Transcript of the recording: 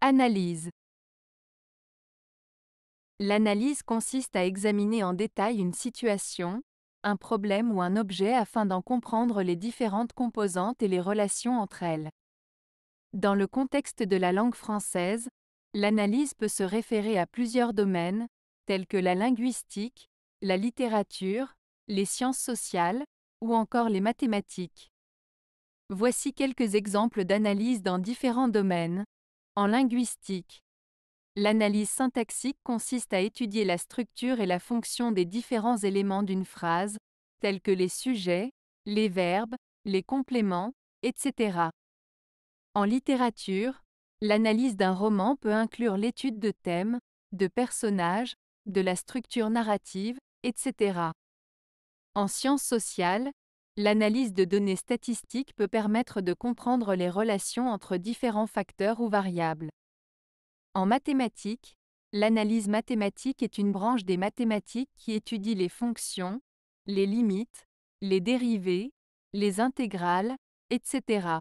Analyse L'analyse consiste à examiner en détail une situation, un problème ou un objet afin d'en comprendre les différentes composantes et les relations entre elles. Dans le contexte de la langue française, l'analyse peut se référer à plusieurs domaines, tels que la linguistique, la littérature, les sciences sociales, ou encore les mathématiques. Voici quelques exemples d'analyse dans différents domaines. En linguistique, l'analyse syntaxique consiste à étudier la structure et la fonction des différents éléments d'une phrase, tels que les sujets, les verbes, les compléments, etc. En littérature, l'analyse d'un roman peut inclure l'étude de thèmes, de personnages, de la structure narrative, etc. En sciences sociales, L'analyse de données statistiques peut permettre de comprendre les relations entre différents facteurs ou variables. En mathématiques, l'analyse mathématique est une branche des mathématiques qui étudie les fonctions, les limites, les dérivées, les intégrales, etc.